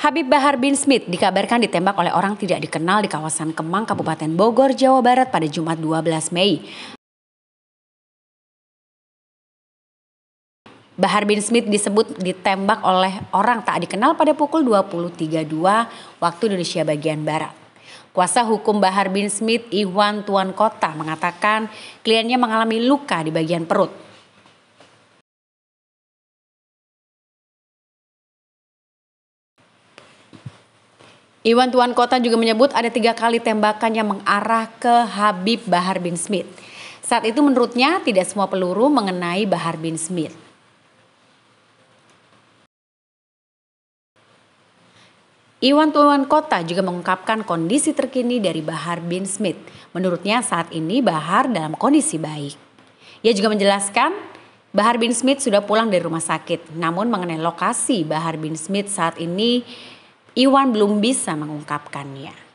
Habib Bahar bin Smith dikabarkan ditembak oleh orang tidak dikenal di kawasan Kemang, Kabupaten Bogor, Jawa Barat pada Jumat 12 Mei. Bahar bin Smith disebut ditembak oleh orang tak dikenal pada pukul 23.02 waktu Indonesia bagian Barat. Kuasa hukum Bahar bin Smith, Iwan Tuan Kota, mengatakan kliennya mengalami luka di bagian perut. Iwan Tuan Kota juga menyebut ada tiga kali tembakan yang mengarah ke Habib Bahar bin Smith. Saat itu menurutnya tidak semua peluru mengenai Bahar bin Smith. Iwan Tuan Kota juga mengungkapkan kondisi terkini dari Bahar bin Smith. Menurutnya saat ini Bahar dalam kondisi baik. Ia juga menjelaskan Bahar bin Smith sudah pulang dari rumah sakit. Namun mengenai lokasi Bahar bin Smith saat ini Iwan belum bisa mengungkapkannya.